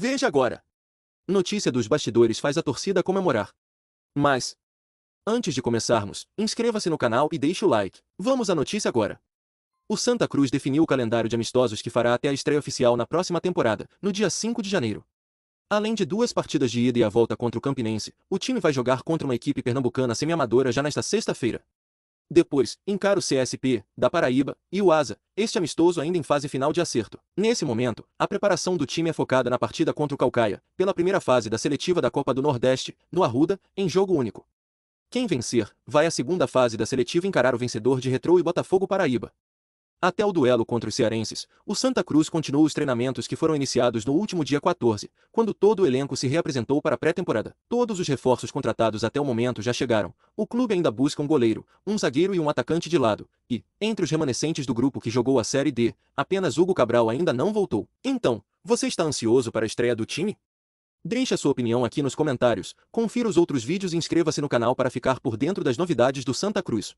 Veja agora. Notícia dos bastidores faz a torcida comemorar. Mas, antes de começarmos, inscreva-se no canal e deixe o like. Vamos à notícia agora. O Santa Cruz definiu o calendário de amistosos que fará até a estreia oficial na próxima temporada, no dia 5 de janeiro. Além de duas partidas de ida e a volta contra o Campinense, o time vai jogar contra uma equipe pernambucana semi-amadora já nesta sexta-feira. Depois, encara o CSP, da Paraíba, e o ASA, este amistoso ainda em fase final de acerto. Nesse momento, a preparação do time é focada na partida contra o Calcaia, pela primeira fase da seletiva da Copa do Nordeste, no Arruda, em jogo único. Quem vencer, vai à segunda fase da seletiva encarar o vencedor de Retrô e Botafogo Paraíba. Até o duelo contra os cearenses, o Santa Cruz continuou os treinamentos que foram iniciados no último dia 14, quando todo o elenco se reapresentou para a pré-temporada. Todos os reforços contratados até o momento já chegaram. O clube ainda busca um goleiro, um zagueiro e um atacante de lado. E, entre os remanescentes do grupo que jogou a Série D, apenas Hugo Cabral ainda não voltou. Então, você está ansioso para a estreia do time? Deixe a sua opinião aqui nos comentários, confira os outros vídeos e inscreva-se no canal para ficar por dentro das novidades do Santa Cruz.